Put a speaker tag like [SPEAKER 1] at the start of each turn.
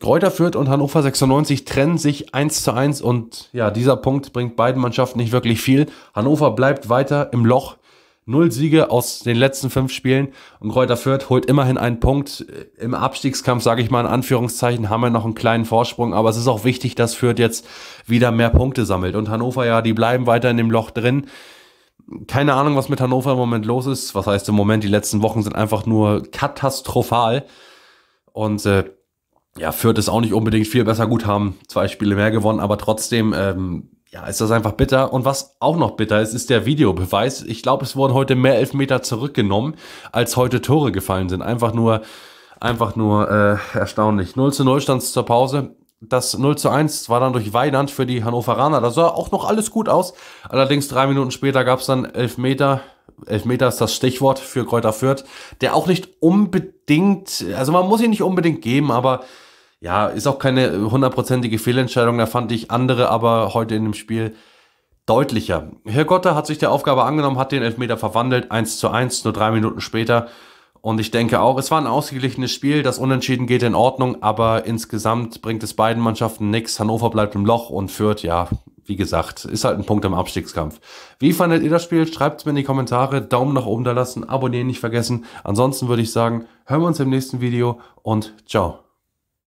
[SPEAKER 1] Kräuter Fürth und Hannover 96 trennen sich 1 zu 1 und ja, dieser Punkt bringt beiden Mannschaften nicht wirklich viel. Hannover bleibt weiter im Loch. Null Siege aus den letzten fünf Spielen und Kräuter Fürth holt immerhin einen Punkt. Im Abstiegskampf, sage ich mal in Anführungszeichen, haben wir noch einen kleinen Vorsprung, aber es ist auch wichtig, dass Fürth jetzt wieder mehr Punkte sammelt. Und Hannover, ja, die bleiben weiter in dem Loch drin keine Ahnung, was mit Hannover im Moment los ist. Was heißt im Moment? Die letzten Wochen sind einfach nur katastrophal. Und äh, ja, Fürth ist auch nicht unbedingt viel besser. Gut, haben zwei Spiele mehr gewonnen, aber trotzdem, ähm, ja, ist das einfach bitter. Und was auch noch bitter ist, ist der Videobeweis. Ich glaube, es wurden heute mehr Elfmeter zurückgenommen, als heute Tore gefallen sind. Einfach nur, einfach nur äh, erstaunlich. 0 zu 0 stand es zur Pause. Das 0 zu 1 war dann durch Weidand für die Hannoveraner. Da sah auch noch alles gut aus. Allerdings drei Minuten später gab es dann Elfmeter. Elfmeter ist das Stichwort für Kräuter Fürth, der auch nicht unbedingt, also man muss ihn nicht unbedingt geben, aber ja, ist auch keine äh, hundertprozentige Fehlentscheidung. Da fand ich andere aber heute in dem Spiel deutlicher. Herr Gotter hat sich der Aufgabe angenommen, hat den Elfmeter verwandelt, 1 zu 1, nur drei Minuten später. Und ich denke auch, es war ein ausgeglichenes Spiel. Das Unentschieden geht in Ordnung, aber insgesamt bringt es beiden Mannschaften nichts. Hannover bleibt im Loch und führt, ja, wie gesagt, ist halt ein Punkt im Abstiegskampf. Wie fandet ihr das Spiel? Schreibt es mir in die Kommentare. Daumen nach oben da lassen, abonnieren nicht vergessen. Ansonsten würde ich sagen, hören wir uns im nächsten Video und ciao.